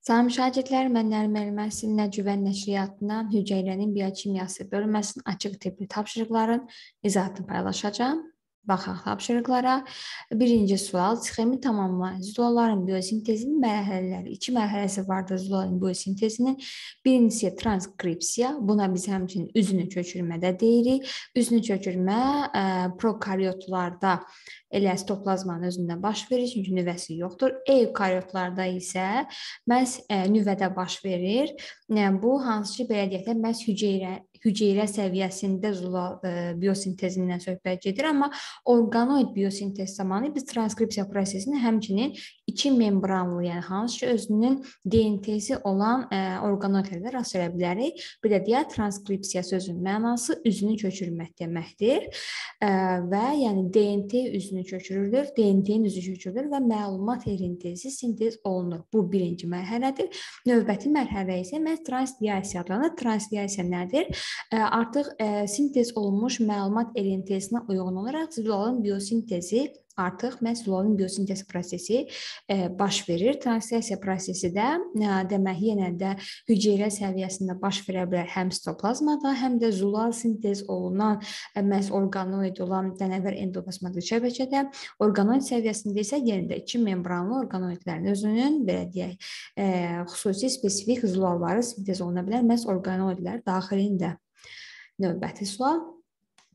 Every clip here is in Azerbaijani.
Salam şagirdlər, mən Nərmin Məsimlə Cüvən Nəşriyyatından hüceyrənin bioçimiyası bölməsinin açıq tipli tapşırıqların izahatını paylaşacağam. Baxaq tapşırıqlara. Birinci sual, sxemi tamamlayan züloların biosintezinin mərhələləri, iki mərhələsi vardır züloların biosintezinin. Birincisi transkripsiya, buna biz həmçinin üzünü köçürmə də deyirik. Üzünü köçürmə e, prokaryotlarda elə sitoplazmanın özündə baş verir, çünki nüvəsi yoxdur. Eukariotlarda isə məhz e, nüvədə baş verir. Yəni bu hansı ki, belə deyək də, məhz hüceyrə hüceyrə səviyyəsində zula e, biosintezindən söhbət gedir, amma orqanoid biosintez zamanı biz transkripsiya prosesini həmçinin iki membranlı, yəni hansı ki özünün DNT-si olan e, orqanoidlərdə rast gələ bilərik. Bir də digər transkripsiya sözünün mənası üzünü köçürmək deməkdir. E, və yəni DNT üzünü özünü köçürürlər, DNT-nin özü köçürülür və məlumat erintezi sintez olunur. Bu birinci mərhələdir. Növbəti mərhələ isə məhz transliasiya adlanır. Transliasiya nədir? Artıq sintez olunmuş məlumat erintezinə uyğun olaraq zülalın biosintezi artıq məhsulun biosintez prosesi e, baş verir. Translasiya prosesi də e, demək yenə də hüceyrə səviyyəsində baş verə bilər həm sitoplazmada, həm də zulal sintez olunan e, məhz orqanoid olan dənəvər endoplazmatik şəbəkədə, orqanoid səviyyəsində isə yenə də iki membranlı orqanoidlərin özünün belə deyək, xüsusi spesifik zulalları sintez oluna bilər məhz orqanoidlər daxilində. Növbəti sual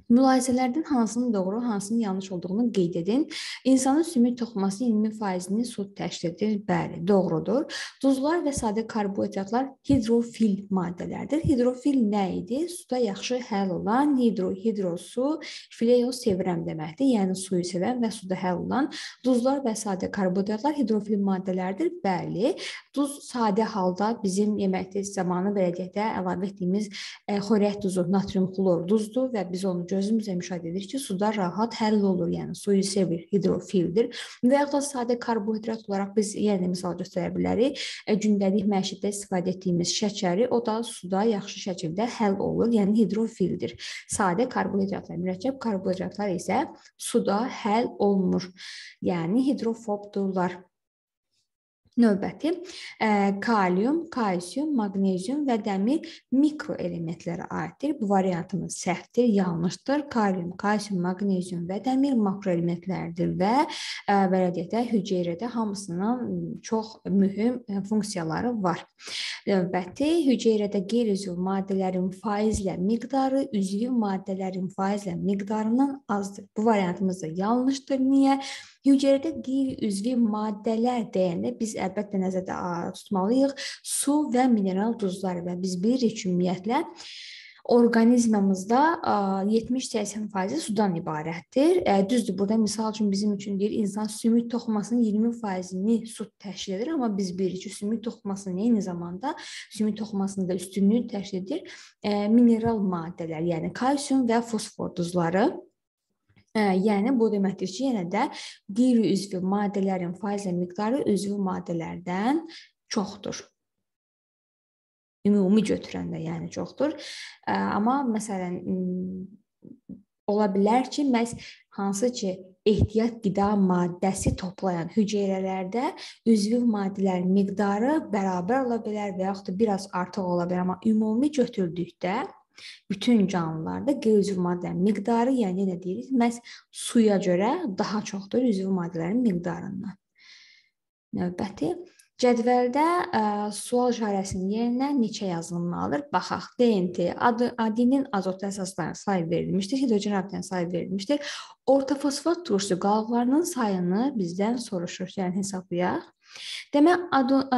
Mülahizələrdən hansının doğru, hansının yanlış olduğunu qeyd edin. İnsanın sümük toxuması 20%-ni su təşkil edir. Bəli, doğrudur. Duzlar və sadə karbohidratlar hidrofil maddələrdir. Hidrofil nə idi? Suda yaxşı həll olan hidro, hidrosu, fileyo sevirəm deməkdir. Yəni suyu sevən və suda həll olan duzlar və sadə karbohidratlar hidrofil maddələrdir. Bəli, duz sadə halda bizim yeməkdə zamanı vərəqətə əlavə etdiyimiz e, xörək duzu, natrium xlor duzdur və biz onu gözümüzlə müşahidə edirik ki, suda rahat həll olur, yəni suyu sevir, hidrofildir. Və yaxud da sadə karbohidrat olaraq biz yəni misal göstərə bilərik, e, gündəlik məişətdə istifadə etdiyimiz şəkəri o da suda yaxşı şəkildə həll olur, yəni hidrofildir. Sadə karbohidratlar, mürəkkəb karbohidratlar isə suda həll olmur. Yəni hidrofobdurlar növbəti e, kalium, kalsium, maqnezium və dəmir mikroelementlərə aiddir. Bu variantımız səhvdir, yanlışdır. Kalium, kalsium, maqnezium və dəmir makroelementlərdir və vələdiyətə, e, hüceyrədə hamısının çox mühüm e, funksiyaları var. Növbəti hüceyrədə qeyri-üzv maddələrin faizlə miqdarı üzvü maddələrin faizlə miqdarından azdır. Bu variantımız da yanlışdır. Niyə? Hüceyrədə qeyri-üzvi maddələr deyəndə biz əlbəttə nəzərdə tutmalıyıq su və mineral duzlar və biz bilirik ki, ümumiyyətlə orqanizmimizdə 70-80% sudan ibarətdir. E, düzdür, burada misal üçün bizim üçün deyir, insan sümük toxumasının 20%-ni su təşkil edir, amma biz bilirik ki, sümük toxumasının eyni zamanda sümük toxumasının da üstünlüyü təşkil edir e, mineral maddələr, yəni kalsium və fosfor duzları. Hə, yəni bu deməkdir ki, yenə də qeyri-üzvü maddələrin faizlə miqdarı üzvü maddələrdən çoxdur. Ümumi götürəndə yəni çoxdur. Amma məsələn ola bilər ki, məhz hansı ki ehtiyat qida maddəsi toplayan hüceyrələrdə üzvü maddələrin miqdarı bərabər ola bilər və yaxud da biraz artıq ola bilər, amma ümumi götürdükdə bütün canlılarda qeyri-üzv maddələrin miqdarı, yəni nə deyirik, məhz suya görə daha çoxdur üzv maddələrin miqdarından. Növbəti Cədvəldə ə, e, sual işarəsinin yerinə neçə yazılmalıdır? Baxaq. DNT adı, adinin azot əsaslarına sayı verilmişdir, hidrogen atomlarına sayı verilmişdir. Orta fosfat turşusu qalıqlarının sayını bizdən soruşur, yəni hesablayaq. Demək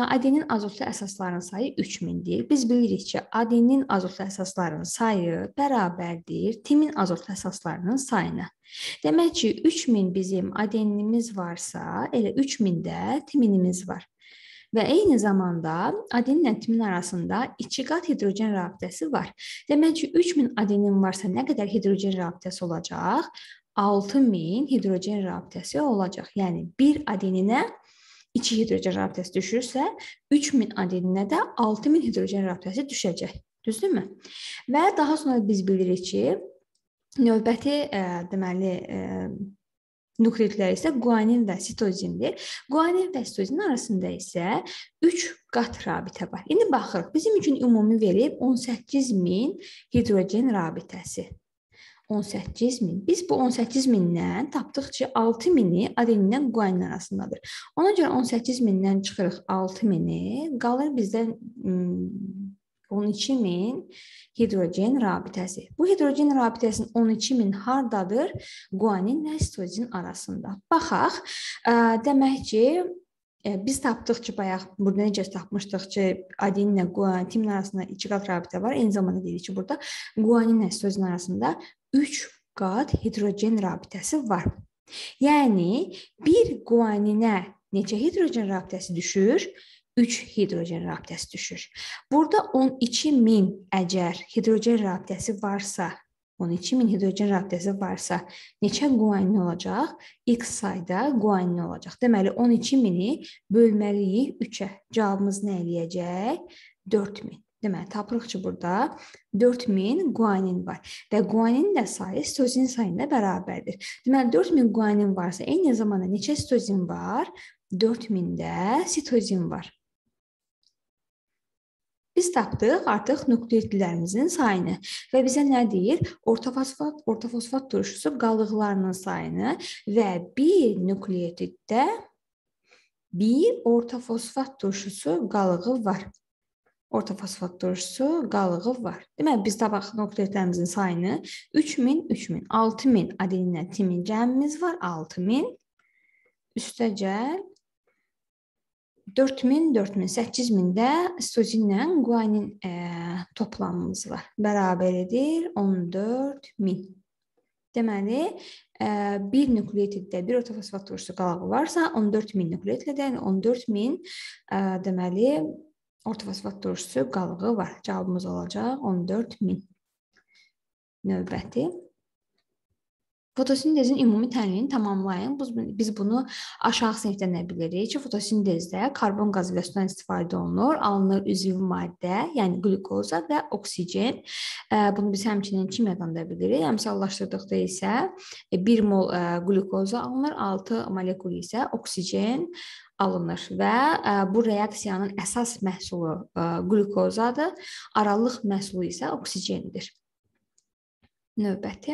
adenin azotlu əsaslarının sayı 3000-dir. Biz bilirik ki, adenin azotlu əsaslarının sayı bərabərdir timin azotlu əsaslarının sayına. Demək ki, 3000 bizim adenimiz varsa, elə 3000 də timinimiz var. Və eyni zamanda adenlə timin arasında iki qat hidrogen rabitəsi var. Demək ki, 3000 adenin varsa nə qədər hidrogen rabitəsi olacaq? 6000 hidrogen rabitəsi olacaq. Yəni bir adeninə 6000 2 hidrogen rabitəsi düşürsə, 3000 adeninə də 6000 hidrogen rabitəsi düşəcək. Düzdürmü? Və daha sonra biz bilirik ki, növbəti ə, e, deməli ə, e, nukleidlər isə guanin və sitozindir. Guanin və sitozin arasında isə 3 qat rabitə var. İndi baxırıq. Bizim üçün ümumi verib 18000 hidrogen rabitəsi. 18 min. Biz bu 18 mindən tapdıqca 6 mini adenindən quanin arasındadır. Ona görə 18 mindən çıxırıq 6 mini, qalır bizdə 12 min hidrogen rabitəsi. Bu hidrogen rabitəsinin 12 min hardadır? Quanin və sitozin arasında. Baxaq, demək ki, biz tapdıq ki, bayaq burada necə tapmışdıq ki, adeninlə guanin arasında iki qat rabitə var. Eyni zamanda dedik ki, burada guaninlə sözün arasında 3 qat hidrogen rabitəsi var. Yəni bir quaninə neçə hidrogen rabitəsi düşür? 3 hidrogen rabitəsi düşür. Burada 12000 əcər hidrogen rabitəsi varsa, 12000 hidrogen rabitəsi varsa, neçə quanin olacaq? X sayda quanin olacaq. Deməli 12000-i bölməliyik 3-ə. Cavabımız nə eləyəcək? 4000. Deməli, tapırıq ki, burada 4000 guanin var və guanin də sayı sitozin sayına bərabərdir. Deməli, 4000 guanin varsa, eyni zamanda neçə sitozin var? 4000-də sitozin var. Biz tapdıq artıq nukleotidlərimizin sayını və bizə nə deyir? Ortofosfat, ortofosfat turşusu qalıqlarının sayını və bir nukleotiddə bir ortofosfat turşusu qalığı var orta fosfat turşusu qalığı var. Deməli biz tabaq nöqtələrimizin sayını 3000, 3000, 6000 adeninlə timin cəmimiz var. 6000 üstəcəl 4000, 4000, 8000 də stozinlə guanin e, toplamımız var. Bərabər edir 14000. Deməli, e, bir nükleotiddə bir orta fosfat turşusu qalağı varsa, 14000 nükleotidlə də, yəni 14000 e, deməli Orta fosfat turşusu qalığı var. Cavabımız olacaq 14000. Növbəti Fotosintezin ümumi təlimini tamamlayın. Biz bunu aşağı sinifdə nə bilirik ki, fotosintezdə karbon qaz vasitəsindən istifadə olunur. Alınır üzvü maddə, yəni qlukoza və oksigen. Bunu biz həmçinin kimyadan da bilirik. Əmsallaşdırdıqda isə 1 mol qlukoza alınır, 6 molekul isə oksigen alınır və ə, e, bu reaksiyanın əsas məhsulu ə, e, qlukozadır, aralıq məhsulu isə oksigendir. Növbəti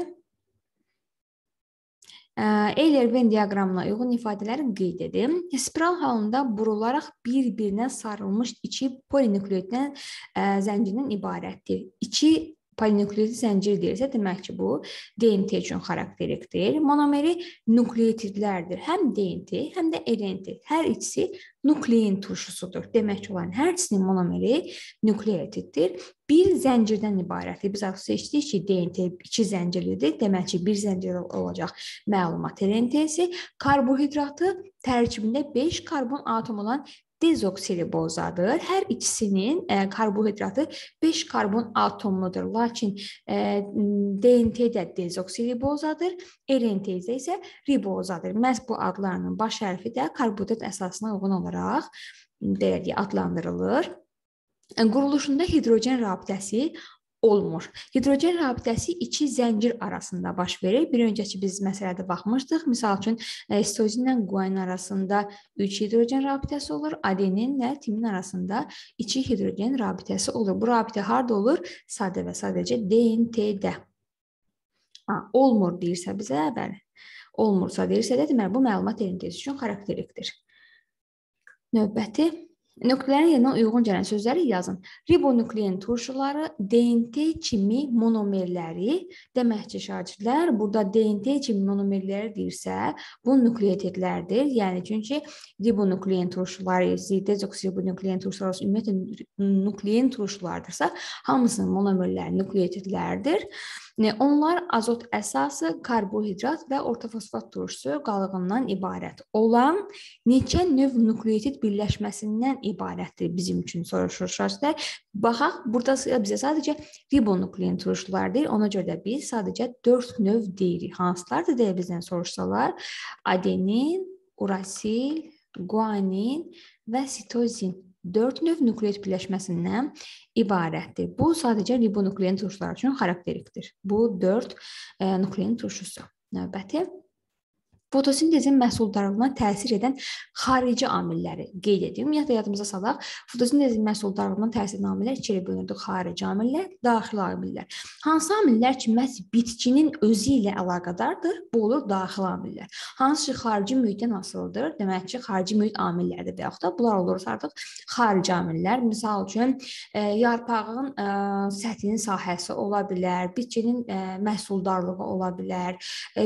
e, Eyler-Venn diaqramına uyğun ifadələri qeyd edim. Spiral halında burularaq bir-birinə sarılmış iki polinukleotid zəncirindən ibarətdir. İki polinukleotid zəncir deyilsə, demək ki, bu DNT üçün xarakterikdir. Monomeri nukleotidlərdir. Həm DNT, həm də RNT. Hər ikisi nuklein turşusudur. Demək ki, olan hər ikisinin monomeri nukleotiddir. Bir zəncirdən ibarətdir. Biz artıq seçdik ki, DNT iki zəncirlidir. Demək ki, bir zəncir olacaq məlumat RNT-si. Karbohidratı tərkibində 5 karbon atom olan dezoksiribozadır. Hər ikisinin ə, e, karbohidratı 5 karbon atomludur. Lakin ə, e, DNT də dezoksiribozadır, e RNT də isə ribozadır. Məhz bu adlarının baş hərfi də karbohidrat əsasına uyğun olaraq belə deyə adlandırılır. Quruluşunda hidrogen rabitəsi olmur. Hidrogen rabitəsi iki zəncir arasında baş verir. Bir öncəki biz məsələdə baxmışdıq. Məsəl üçün e, stozinlə guanin arasında 3 hidrogen rabitəsi olur, adeninlə timin arasında 2 hidrogen rabitəsi olur. Bu rabitə harda olur? Sadə və sadəcə DNT-də. Ha, olmur deyirsə bizə, bəli. Olmursa deyirsə də, deməli bu məlumat əlindəyiz üçün xarakterikdir. Növbəti Nöqtələrin yerinə uyğun gələn sözləri yazın. Ribonuklein turşuları, DNT kimi monomerləri, demək ki, şagirdlər burada DNT kimi monomerləri deyirsə, bu nukleotidlərdir. Yəni çünki ribonuklein turşuları, dezoksiribonuklein turşuları, ümumiyyətlə nuklein turşulardırsa, hamısının monomerləri nukleotidlərdir. Onlar azot əsası, karbohidrat və ortofosfat turşusu qalığından ibarət olan neçə növ nukleotit birləşməsindən ibarətdir bizim üçün soruşursa, baxaq burada bizə sadəcə ribonuklein turşular deyil, ona görə də biz sadəcə 4 növ deyirik. Hansılardır deyə bizdən soruşsalar, adenin, urasil, guanin və sitozin 4 növ nukleot birləşməsindən ibarətdir. Bu sadəcə ribonuklein turşular üçün xarakterikdir. Bu 4 e, nuklein turşusu növbəti fotosintezin məhsuldarlığına təsir edən xarici amilləri qeyd edim. Ümumiyyətlə yadımıza salaq, fotosintezin məhsuldarlığına təsir edən amillər ikiyə bölünür: xarici amillər, daxili amillər. Hansı amillər ki, məhz bitkinin özü ilə əlaqədardır, bu olur daxili amillər. Hansı xarici mühitdən asılıdır? Demək ki, xarici mühit amilləridir və yaxud da bunlar olur artıq xarici amillər. Məsəl üçün e, yarpağın e, səthinin sahəsi ola bilər, bitkinin e, məhsuldarlığı ola bilər,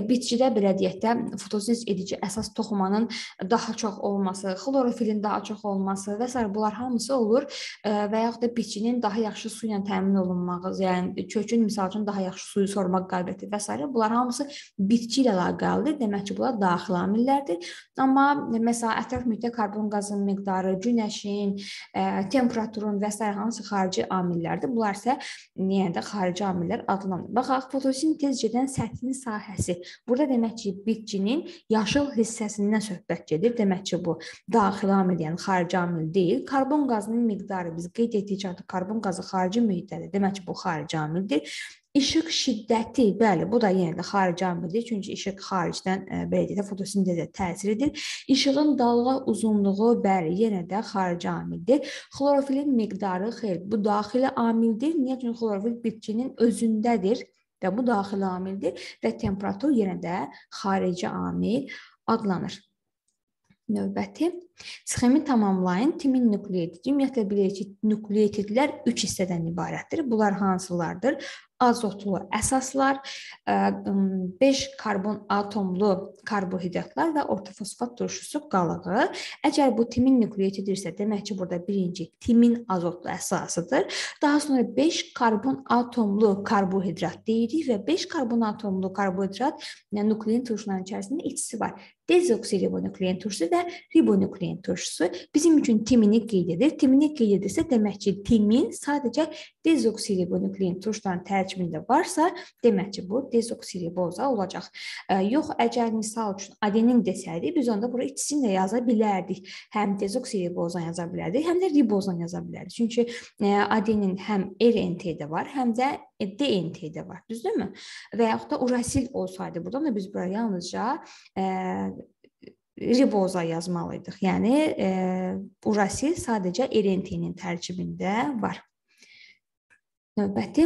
bitkidə belə deyək də foto toksiz edici əsas toxumanın daha çox olması, xlorofilin daha çox olması və s. bunlar hamısı olur e, və yaxud da biçinin daha yaxşı su ilə təmin olunmağı, yəni kökün məsəl üçün daha yaxşı suyu sormaq qabiliyyəti və s. bunlar hamısı bitki ilə əlaqəlidir. Demək ki, bunlar daxili amillərdir. Amma məsələn ətraf mühitdə karbon qazının miqdarı, günəşin, e, temperaturun və s. hansı xarici amillərdir. Bunlar isə yəni də xarici amillər adlanır. Baxaq, fotosintez gedən səthin sahəsi. Burada demək ki, bitkinin yaşıl hissəsindən söhbət gedir. Demək ki, bu daxili amil, yəni xarici amil deyil. Karbon qazının miqdarı biz qeyd etdik ki, karbon qazı xarici mühitdədir. Demək ki, bu xarici amildir. İşıq şiddəti, bəli, bu da yenə də xarici amildir, çünki işıq xaricdən e, belə deyək də fotosintezə təsir edir. İşığın dalğa uzunluğu, bəli, yenə də xarici amildir. Xlorofilin miqdarı, xeyr, bu daxili amildir. Niyə? Çünki xlorofil bitkinin özündədir və bu daxili amildir və temperatur yenə də xarici amil adlanır. Növbəti sxemi tamamlayın timin nukleotidi. Ümumiyyətlə bilirik ki, nukleotidlər 3 hissədən ibarətdir. Bunlar hansılardır? azotlu əsaslar, 5 e, karbon atomlu karbohidratlar və orta fosfat turşusu qalığı. Əgər bu timin nukleotidirsə, demək ki, burada birinci timin azotlu əsasıdır. Daha sonra 5 karbon atomlu karbohidrat deyirik və 5 karbon atomlu karbohidrat yəni nuklein turşuların içərisində içisi var dezoksiribonuklein turşusu və ribonuklein turşusu bizim üçün timini qeyd edir. Timini qeyd edirsə demək ki, timin sadəcə dezoksiribonuklein turşuların tərkibində varsa, demək ki, bu dezoksiriboza olacaq. E, yox, əgər misal üçün adenin desəydi, biz onda bura ikisini də yaza bilərdik. Həm dezoksiriboza yaza bilərdik, həm də riboza yaza bilərdik. Çünki e, adenin həm RNT-də var, həm də DNT-də var, düzdürmü? Və yaxud da urasil olsaydı, burdan da biz bura yalnızca e, riboza yazmalıydıq. Yəni e, burası sadəcə RNT-nin tərkibində var. Növbəti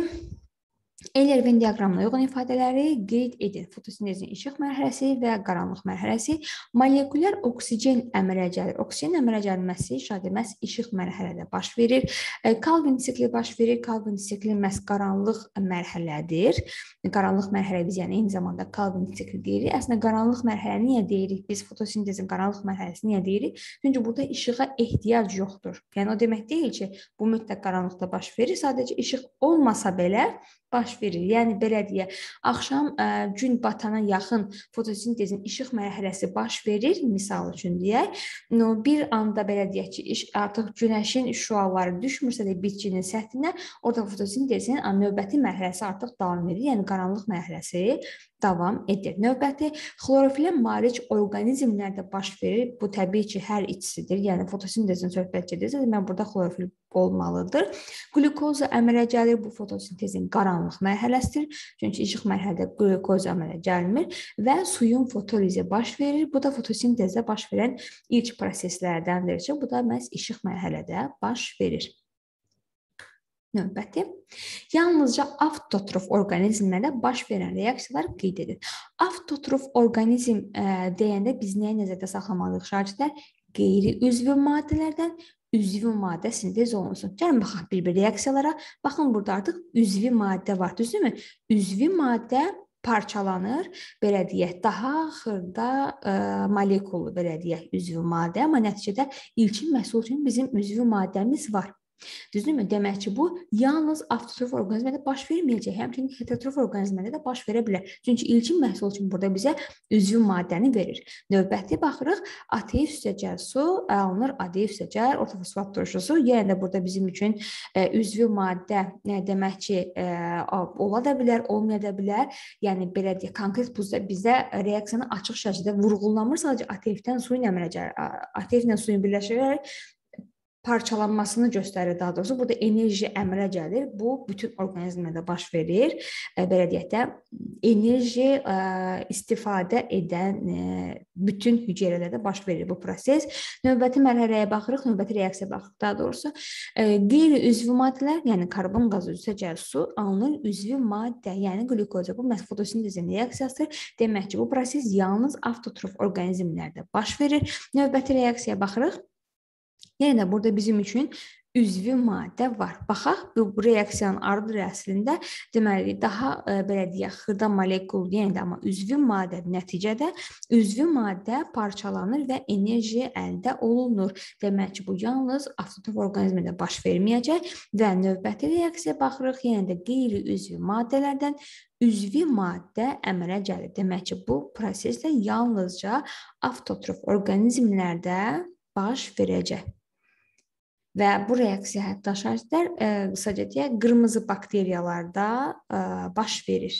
Eyler-Ven diaqramına uyğun ifadələri qeyd edin. Fotosintezin işıq mərhələsi və qaranlıq mərhələsi, molekulyar oksigen əmələcəli, oksigen əmələcəlməsi şadəməs işıq mərhələdə baş verir. E, Calvin sikli baş verir. Calvin sikli məhz qaranlıq mərhələdir. Qaranlıq mərhələ biz yəni eyni zamanda Calvin sikli deyirik. Əslində qaranlıq mərhələ niyə deyirik? Biz fotosintezin qaranlıq mərhələsi niyə deyirik? Çünki burada işığa ehtiyac yoxdur. Yəni o demək deyil ki, bu mütləq qaranlıqda baş verir. Sadəcə işıq olmasa belə baş baş verir. Yəni belə deyə, axşam ə, gün batana yaxın fotosintezin işıq mərhələsi baş verir, misal üçün deyək. Bir anda belə deyək ki, iş, artıq günəşin şüaları düşmürsə də bitkinin səthinə, orada fotosintezin növbəti mərhələsi artıq davam edir, yəni qaranlıq mərhələsi davam edir. Növbəti xlorofilə malik orqanizmlərdə baş verir. Bu təbii ki, hər ikisidir. Yəni fotosintezin söhbət gedirsə, mən burada xlorofil olmalıdır. Glukoza əmələ gəlir. Bu fotosintezin qaranlıq mərhələsidir. Çünki işıq mərhələdə glukoza əmələ gəlmir və suyun fotolizi baş verir. Bu da fotosintezdə baş verən ilk proseslərdəndir ki, bu da məhz işıq mərhələdə baş verir növbəti. Yalnızca avtotrof orqanizmlərdə baş verən reaksiyalar qeyd edilir. Avtotrof orqanizm ə, e, deyəndə biz nəyi nəzərdə saxlamalıyıq? Şərtlər qeyri-üzvü maddələrdən üzvü maddə sintez olunsun. Gəlin baxaq bir-bir reaksiyalara. Baxın burada artıq üzvü maddə var, düzdürmü? Üzvü maddə parçalanır, belə deyək, daha xırda ə, e, molekulu belə deyək, üzvü maddə, amma nəticədə ilkin məhsul üçün bizim üzvü maddəmiz var. Düzdürmü? Demək ki, bu yalnız avtotrof orqanizmdə baş verməyəcək, həmçinin heterotrof orqanizmdə də baş verə bilər. Çünki ilkin məhsul üçün burada bizə üzvü maddəni verir. Növbəti baxırıq, ATF üstəcəl su, alınır ADF üstəcəl ortofosfat turşusu. Yenə də burada bizim üçün e, üzvü maddə nə e, demək ki, e, ola da bilər, olmaya da bilər. Yəni belə deyək, konkret buzda bizə reaksiyanı açıq şəkildə vurğulamır. Sadəcə ATF-dən su ilə əmələ gəlir. ATF ilə suyun birləşərək parçalanmasını göstərir daha doğrusu. Burada enerji əmələ gəlir. Bu bütün orqanizmdə baş verir. E, belə deyək də enerji e, istifadə edən e, bütün hüceyrələrdə baş verir bu proses. Növbəti mərhələyə baxırıq, növbəti reaksiyaya baxırıq daha doğrusu. Qeyri-üzvi maddələr, yəni karbon qazı üzvə gəlir su, alınır üzvi maddə, yəni qlükoza. Bu məhz fotosintezin reaksiyası. Demək ki, bu proses yalnız avtotrof orqanizmlərdə baş verir. Növbəti reaksiyaya baxırıq. Yenə də burada bizim üçün üzvi maddə var. Baxaq, bu, bu reaksiyanın ardıcıl əslində deməli daha ə, e, belə deyək, xırda molekul, yəni də amma üzvi maddə nəticədə üzvi maddə parçalanır və enerji əldə olunur. Demək ki, bu yalnız avtotrop orqanizmdə baş verməyəcək və növbəti reaksiyaya baxırıq, yəni də qeyri-üzvi maddələrdən üzvi maddə əmələ gəlir. Demək ki, bu proseslə yalnızca avtotrop orqanizmlərdə baş verəcək. Və bu reaksiya hətta şərtlər qısaca deyək qırmızı bakteriyalarda baş verir.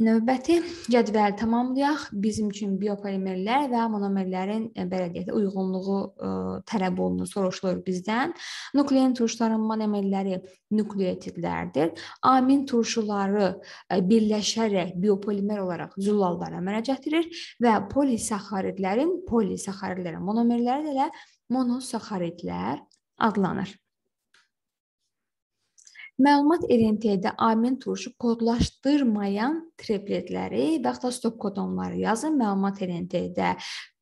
Növbəti cədvəli tamamlayaq. Bizim üçün biopolimerlər və monomerlərin e, belə deyək də uyğunluğu ə, e, tələb olunur, soruşulur bizdən. Nuklein turşuların monomerləri nukleotidlərdir. Amin turşuları e, birləşərək biopolimer olaraq züllallara əmələ gətirir və polisaxaridlərin polisaxaridlərə monomerləri də monosaxaridlər adlanır. Məlumat RNT-də amin turşu kodlaşdırmayan tripletləri və ya stopkodonları yazın. Məlumat RNT-də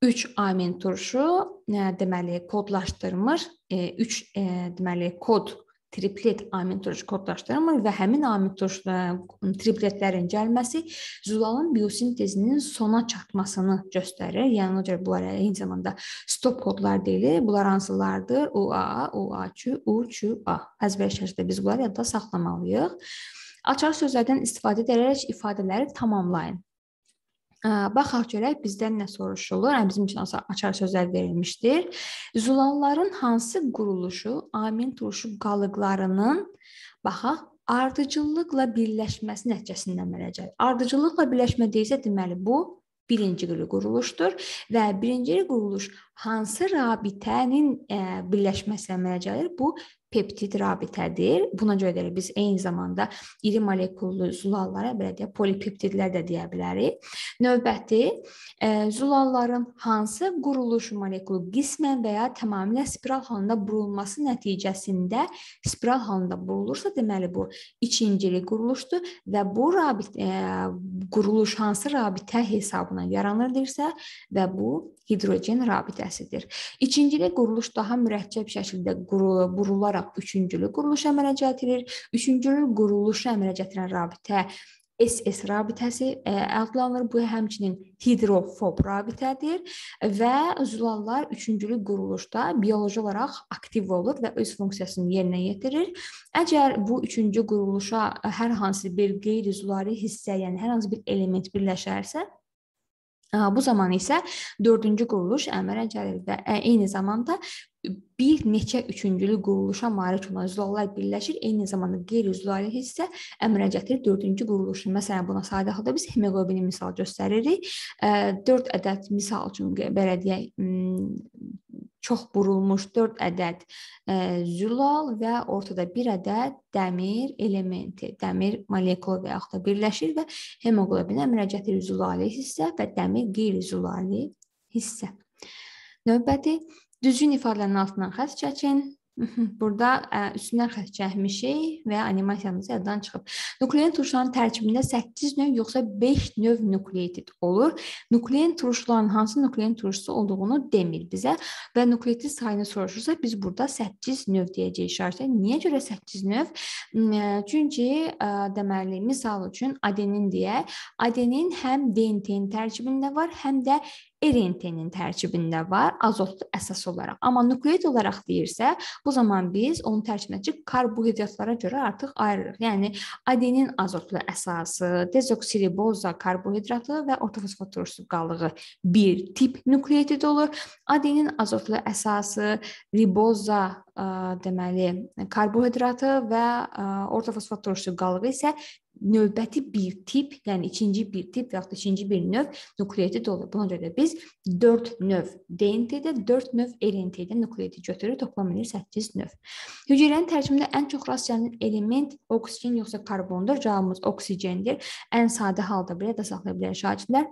3 amin turşu e, deməli kodlaşdırmır, 3 e, e, deməli kod triplet amin turşu kodlaşdırılmır və həmin amin turşuların tripletlərin gəlməsi zulalın biosintezinin sona çatmasını göstərir. Yəni ona görə bunlar eyni zamanda stop kodlar deyilir. Bunlar hansılardır? UA, UAQ, UQA. Əzbər şərtdə biz bunları yadda saxlamalıyıq. Açar sözlərdən istifadə edərək ifadələri tamamlayın. Baxaq görək bizdən nə soruşulur. Yəni bizim üçün açar sözlər verilmişdir. Zulanların hansı quruluşu amin turşu qalıqlarının baxaq ardıcıllıqla birləşməsi nəticəsində əmələ gəlir. Ardıcıllıqla birləşmə deyilsə, deməli bu birinci quruluşdur və birinci quruluş hansı rabitənin birləşməsi əmələ gəlir? Bu peptid rabitədir. Buna görə də biz eyni zamanda iri molekullu zulallara belə deyə polipeptidlər də deyə bilərik. Növbəti e, zulalların hansı quruluş molekulu qismən və ya tamamilə spiral halında burulması nəticəsində spiral halında burulursa, deməli bu ikincili quruluşdur və bu rabit ə, e, quruluş hansı rabitə hesabına yaranır deyirsə və bu hidrogen rabitəsidir. İkincili quruluş daha mürəkkəb şəkildə qurular başlayaraq üçüncülü quruluş əmələ gətirir. Üçüncülü quruluşu əmələ gətirən rabitə SS rabitəsi e, adlanır. Bu həmçinin hidrofob rabitədir və zülallar üçüncülü quruluşda bioloji olaraq aktiv olur və öz funksiyasını yerinə yetirir. Əgər bu üçüncü quruluşa hər hansı bir qeyri-zülali hissə, yəni hər hansı bir element birləşərsə, e, Bu zaman isə dördüncü quruluş əmələ gəlir və e, eyni zamanda bir neçə üçüncülü quruluşa malik olan üzvlər birləşir, eyni zamanda qeyri-üzvləri hissə əmrə gətirir dördüncü quruluşu. Məsələn, buna sadəxalda biz hemoqlobini misal göstəririk. 4 ədəd misal üçün belə deyək, çox burulmuş 4 ədəd zülal və ortada 1 ədəd dəmir elementi, dəmir molekulu və yaxud da birləşir və hemoqlobinə əmrə gətirir zülali hissə və dəmir qeyri-zülali hissə. Növbəti Düzgün ifadənin altından xətt çəkin. Burada ə, üstündən xətt çəkmişik və animasiyamız yaddan çıxıb. Nuklein turşuların tərkibində 8 növ yoxsa 5 növ nukleotid olur. Nuklein turşuların hansı nuklein turşusu olduğunu demir bizə və nukleotid sayını soruşursa biz burada 8 növ deyəcəyik şərtə. Niyə görə 8 növ? Çünki ə, deməli, misal üçün adenin deyə, adenin həm DNT-nin tərkibində var, həm də RNT-nin tərkibində var, azot əsas olaraq. Amma nukleid olaraq deyirsə, bu zaman biz onun tərkibindəki karbohidratlara görə artıq ayırırıq. Yəni adenin azotlu əsası, dezoksiriboza karbohidratı və ortofosfat turşusu qalığı bir tip nukleotid olur. Adenin azotlu əsası, riboza ə, deməli karbohidratı və ə, ortofosfat turşusu qalığı isə növbəti bir tip, yəni ikinci bir tip və yaxud ikinci bir növ nukleotid olur. Buna görə də biz 4 növ DNT-də, 4 növ RNT-də e nukleotid götürürük, toplam edir 8 növ. Hüceyrənin tərkibində ən çox rast gəlinən element oksigen yoxsa karbondur. Cavabımız oksigendir. Ən sadə halda belə də saxlaya bilər şagirdlər.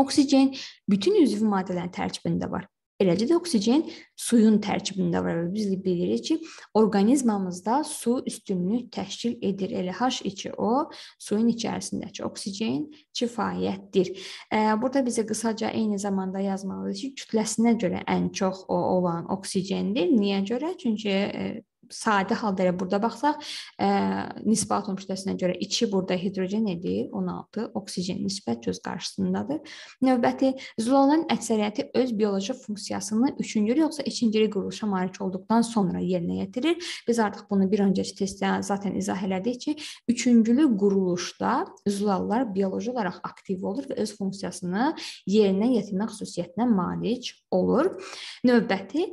Oksigen bütün üzvü maddələrin tərkibində var. Eləcə də oksigen suyun tərkibində var. Biz bilirik ki, orqanizmamızda su üstünlük təşkil edir. Elə H2O suyun içərisindəki oksigen kifayətdir. Burada bizə qısaca eyni zamanda yazmalıyıq ki, kütləsinə görə ən çox o olan oksigendir. Niyə görə? Çünki sadə halda elə burada baxsaq, ə, e, nisbi atom kütləsinə görə 2 burada hidrogen edir, 16 oksigen nisbət göz qarşısındadır. Növbəti zülalın əksəriyyəti öz bioloji funksiyasını 3-cü yoxsa 2-ci quruluşa malik olduqdan sonra yerinə yetirir. Biz artıq bunu bir öncəki testdə zaten izah elədik ki, 3-cülü quruluşda zülallar bioloji olaraq aktiv olur və öz funksiyasını yerinə yetirmə xüsusiyyətinə malik olur. Növbəti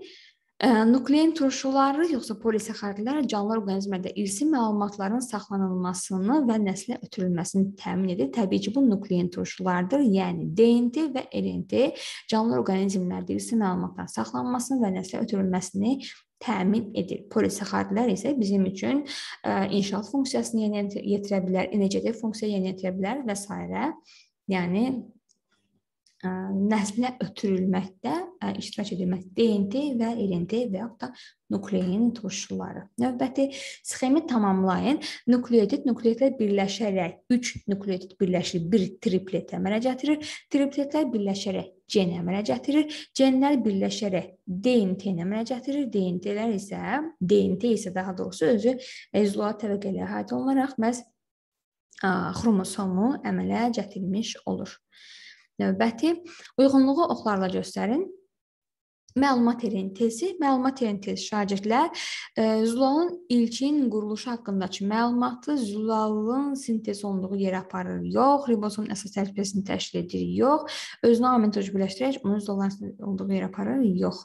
Nuklein turşuları yoxsa polisaxaridlər canlı orqanizmdə irsi məlumatların saxlanılmasını və nəslə ötürülməsini təmin edir. Təbii ki, bu nuklein turşulardır, yəni DNT və RNT canlı orqanizmlərdə irsi məlumatların saxlanmasını və nəslə ötürülməsini təmin edir. Polisaxaridlər isə bizim üçün inşaat funksiyasını yerinə yetirə bilər, energetik funksiya yerinə yetirə bilər və s. Yəni nəslə ötürülməkdə iştirak edilmək DNT və RNT e və yaxud da nuklein turşuları. Növbəti sxemi tamamlayın. Nukleotid nukleidlə birləşərək 3 nukleotid birləşib bir triplet əmələ gətirir. Tripletlər birləşərək gen əmələ gətirir. Genlər birləşərək DNT əmələ gətirir. DNT-lər isə DNT isə daha doğrusu özü izolat təbəqələrə aid olaraq məhz xromosomu əmələ gətirmiş olur növbəti. Uyğunluğu oxlarla göstərin. Məlumat erentesi, məlumat erentesi şagirdlər e, Zulalın ilkin quruluşu haqqındakı məlumatı Zulalın sintez olunduğu yerə aparır, yox, ribozom əsas tərkibəsini təşkil edir, yox, özünə aminotoc birləşdirərək onu Zulalın olduğu yerə aparır, yox.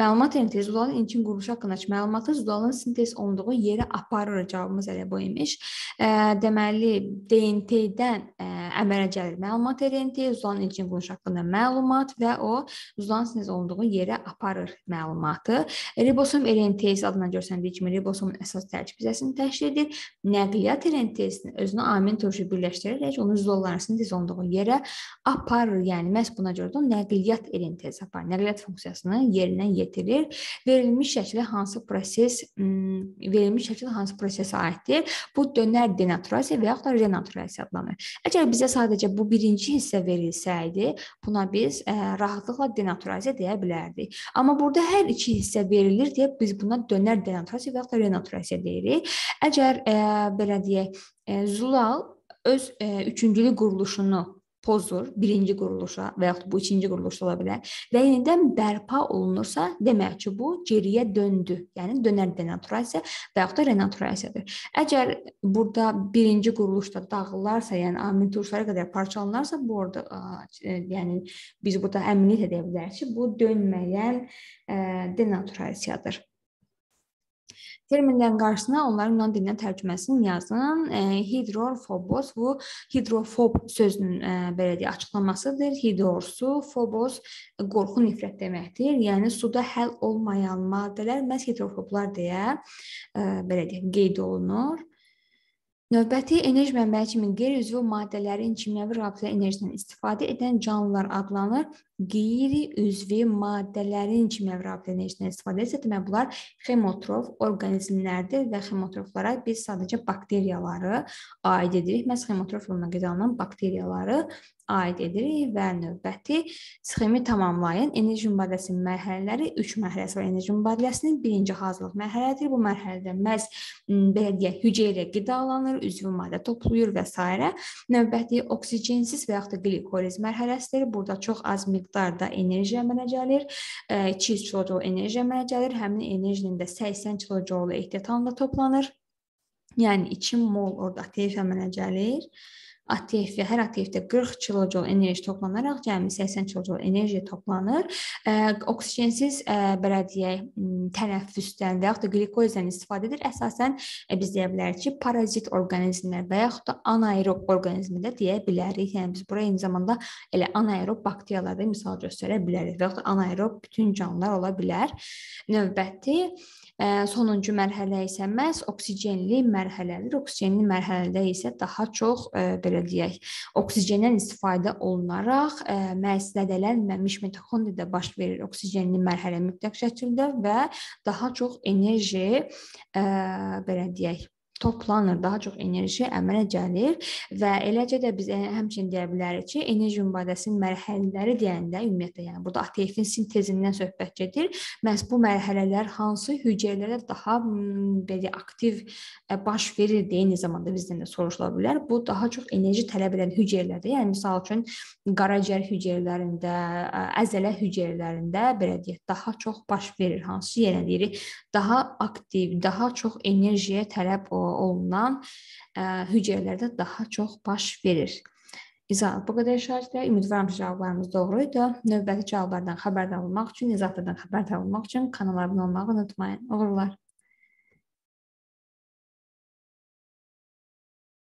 Məlumat erentesi Zulalın ilkin quruluşu haqqındakı məlumatı Zulalın sintez olunduğu yerə aparır cavabımız elə bu imiş. E, deməli, DNT-dən e, əmələ gəlir məlumat erentesi, Zulalın ilkin quruluşu haqqında məlumat və o Zulalın sintez olunduğu yerə aparır aparır məlumatı. Ribosom RNTs adına görsəndiyi kimi ribosomun əsas tərkib hissəsini təşkil edir. Nəqliyyat RNTs-ni özünə amin turşu birləşdirərək onun izollarının dizonduğu yerə aparır. Yəni məhz buna görə də nəqliyyat RNTs aparır. Nəqliyyat funksiyasını yerinə yetirir. Verilmiş şəkildə hansı proses hmm, verilmiş şəkildə hansı prosesə aiddir? Bu dönər denaturasiya və yaxud da renaturasiya adlanır. Əgər bizə sadəcə bu birinci hissə verilsəydi, buna biz ə, e, rahatlıqla denaturasiya deyə bilərdik deyirik. Amma burada hər iki hissə verilir deyə biz buna dönər denaturasiya və ya da renaturasiya deyirik. Əgər ə, e, belə deyək, ə, e, Zulal öz ə, e, üçüncülük quruluşunu pozur birinci quruluşa və yaxud bu ikinci quruluş ola bilər və yenidən bərpa olunursa, demək ki, bu geriyə döndü. Yəni dönər denaturasiya və yaxud da renaturasiyadır. Əgər burada birinci quruluşda dağılarsa, yəni amil turşulara qədər parçalanarsa, bu orada e, yəni biz burada əminliklə deyə bilərik ki, bu dönməyən ə, e, denaturasiyadır. Terminlərin qarşısına onların Yunan dilinə tərcüməsini yazın. E, Hidrofobos bu hidrofob sözünün belə deyə açıqlamasıdır. Hidorsu, fobos qorxu, nifrət deməkdir. Yəni suda həll olmayan maddələr məhz hidrofoblar deyə belə deyək qeyd olunur. Növbəti enerji mənbəyi kimi qeyri-üzvi maddələrin kimyəvi rabitə enerjisindən istifadə edən canlılar adlanır qeyri-üzvi maddələrin kimi mürabiət enerjisindən istifadə etsə, demək bunlar xemotrof orqanizmlərdir və xemotroflara biz sadəcə bakteriyaları aid edirik. Məhz xemotrof yolla qidalanan bakteriyaları aid edirik və növbəti sxemi tamamlayın. Enerji mübadiləsinin mərhələləri 3 mərhələsi var. Enerji mübadiləsinin birinci hazırlıq mərhələdir. Bu mərhələdə məhz belə deyək, hüceyrə ilə qidalanır, üzvü maddə toplayır və s. Növbəti oksigensiz və yaxud da qlikoliz mərhələsidir. Burada çox az miqdarda boşluqlarda enerji əmələ gəlir. 200 e, kilojoul enerji əmələ gəlir. Həmin enerjinin də 80 kilojoulu ehtiyatanla toplanır. Yəni 2 mol orada ATF əmələ gəlir. ATF və hər ATF-də 40 kilojoul enerji toplanaraq cəmi yəni 80 kilojoul enerji toplanır. Oksigensiz belə deyək, tənəffüsdən və yaxud da qlikozdan istifadə edir. Əsasən biz deyə bilərik ki, parazit orqanizmlər və yaxud da anaerob orqanizmi də deyə bilərik. Yəni biz bura eyni zamanda elə anaerob bakteriyalara misal göstərə bilərik və yaxud da anaerob bütün canlılar ola bilər. Növbəti Sonuncu mərhələ isə məhz oksigenli mərhələdir. Oksigenli mərhələdə isə daha çox e, belə deyək, oksigendən istifadə olunaraq e, məhz zədələnməmiş mitokondriyada baş verir oksigenli mərhələ mütləq şəkildə və daha çox enerji e, belə deyək toplanır, daha çox enerji əmələ gəlir və eləcə də biz e, həmçinin deyə bilərik ki, enerji mübadiləsinin mərhələləri deyəndə ümumiyyətlə yəni burada ATF-in sintezindən söhbət gedir. Məhz bu mərhələlər hansı hüceyrələrə daha belə aktiv e, baş verir deyə eyni zamanda bizdən də soruşula bilər. Bu daha çox enerji tələb edən hüceyrələrdə, yəni məsəl üçün qaraciyər hüceyrələrində, e, əzələ hüceyrələrində belə deyək, daha çox baş verir. Hansı yerə deyirik? Daha aktiv, daha çox enerjiyə tələb o olunan ə, e, hüceyrələrdə daha çox baş verir. İzah bu qədər şərtlə ümidvaram ki, cavablarımız doğru idi. Növbəti cavablardan xəbərdar olmaq üçün, izahatlardan xəbərdar olmaq üçün kanala abunə olmağı unutmayın. Uğurlar.